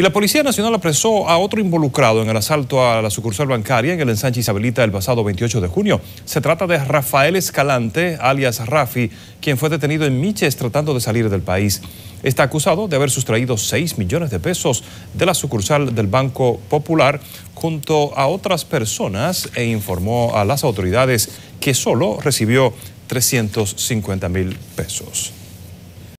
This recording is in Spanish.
Y la Policía Nacional apresó a otro involucrado en el asalto a la sucursal bancaria en el ensanche Isabelita el pasado 28 de junio. Se trata de Rafael Escalante, alias Rafi, quien fue detenido en Miches tratando de salir del país. Está acusado de haber sustraído 6 millones de pesos de la sucursal del Banco Popular junto a otras personas e informó a las autoridades que solo recibió 350 mil pesos.